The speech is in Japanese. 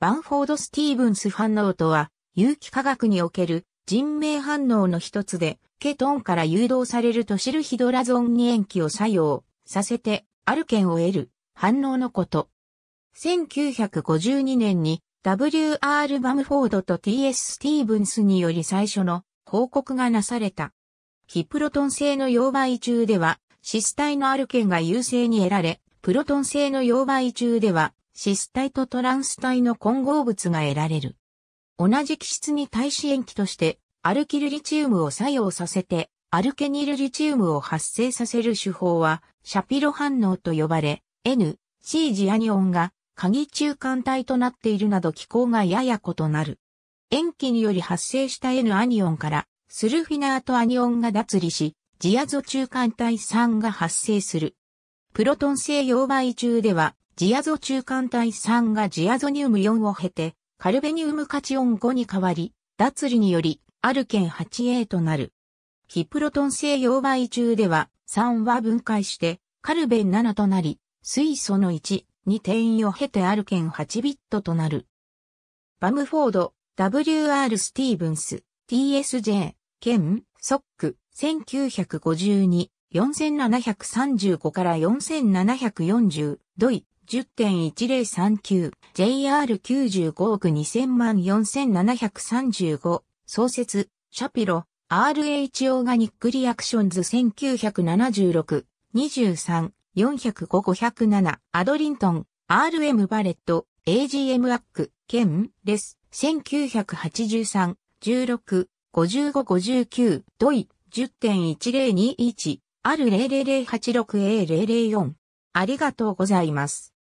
バンフォード・スティーブンス反応とは、有機化学における人命反応の一つで、ケトンから誘導されるとシルヒドラゾンに塩基を作用させて、アルケンを得る反応のこと。1952年に W.R. バムフォードと T.S. スティーブンスにより最初の報告がなされた。非プロトン製の溶媒中では、シス体のアルケンが優勢に得られ、プロトン製の溶媒中では、シス体とトランス体の混合物が得られる。同じ気質に対し塩基としてアルキルリチウムを作用させてアルケニルリチウムを発生させる手法はシャピロ反応と呼ばれ N、C ジアニオンが鍵中間体となっているなど気候がやや異なる。塩基により発生した N アニオンからスルフィナーとアニオンが脱離し、ジアゾ中間体3が発生する。プロトン性溶媒中ではジアゾ中間体3がジアゾニウム4を経て、カルベニウムカチオン5に変わり、脱離により、アルケン 8A となる。ヒプロトン製溶媒中では、3は分解して、カルベン7となり、水素の1に転移を経てアルケン8ビットとなる。バムフォード、W.R. スティーブンス、T.S.J. ケン、ソック、1952、4735から4740、ドイ、10.1039、JR95 億2000万4735、創設、シャピロ、RH オーガニックリアクションズ1976、23、405-507、アドリントン、RM バレット、AGM アック、ケンレス、1983、16、55-59、ドイ、10.1021、R00086A004。ありがとうございます。